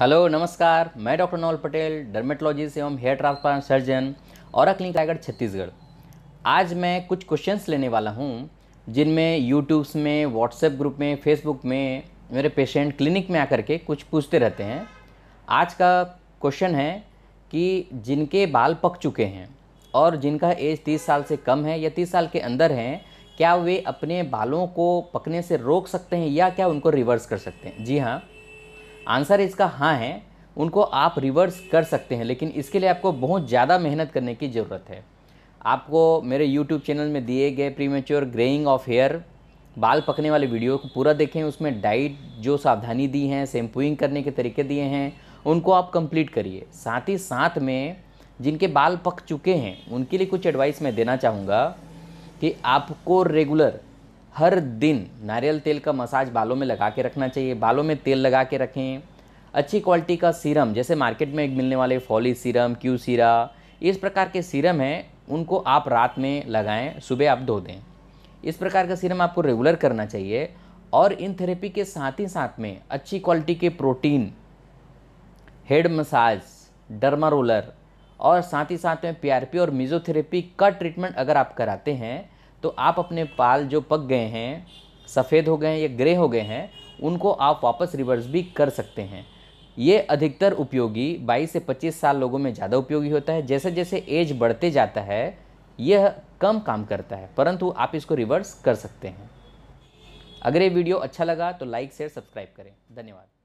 hello नमस्कार मैं doctor Naval Patel dermatologist एवं हेयर ट्रांसप्लांट सर्जन और क्लिनिक रायगढ़ छत्तीसगढ़ आज मैं कुछ क्वेश्चंस लेने वाला हूं जिनमें यूट्यूब्स में व्हाट्सएप ग्रुप में फेसबुक में मेरे पेशेंट क्लिनिक में आकर के कुछ पूछते रहते हैं आज का क्वेश्चन है कि जिनके बाल पक चुके हैं और जिनका एज तीस साल से कम है या तीस साल के अंदर हैं क्या वे अपने बालों को पकने से रोक सकते हैं या क्या उनको रिवर्स कर सकते हैं जी हाँ आंसर इसका हाँ है उनको आप रिवर्स कर सकते हैं लेकिन इसके लिए आपको बहुत ज़्यादा मेहनत करने की ज़रूरत है आपको मेरे YouTube चैनल में दिए गए प्रीमेच्योर ग्रेइंग ऑफ हेयर बाल पकने वाले वीडियो को पूरा देखें उसमें डाइट जो सावधानी दी है शैम्पूइंग करने के तरीके दिए हैं उनको आप कंप्लीट करिए साथ ही साथ में जिनके बाल पक चुके हैं उनके लिए कुछ एडवाइस मैं देना चाहूँगा कि आपको रेगुलर हर दिन नारियल तेल का मसाज बालों में लगा के रखना चाहिए बालों में तेल लगा के रखें अच्छी क्वालिटी का सीरम जैसे मार्केट में मिलने वाले फॉली सीरम क्यू सीरा इस प्रकार के सीरम हैं उनको आप रात में लगाएं सुबह आप धो दें इस प्रकार का सीरम आपको रेगुलर करना चाहिए और इन थेरेपी के साथ ही साथ में अच्छी क्वालिटी के protein head massage derma roller और साथ ही साथ में पीआरपी और मिजोथेरेपी का ट्रीटमेंट अगर आप कराते हैं तो आप अपने पाल जो पक गए हैं सफ़ेद हो गए हैं या ग्रे हो गए हैं उनको आप वापस रिवर्स भी कर सकते हैं ये अधिकतर उपयोगी 22 से 25 साल लोगों में ज़्यादा उपयोगी होता है जैसे जैसे एज बढ़ते जाता है यह कम काम करता है परंतु आप इसको रिवर्स कर सकते हैं अगर ये वीडियो अच्छा लगा तो लाइक शेयर सब्सक्राइब करें धन्यवाद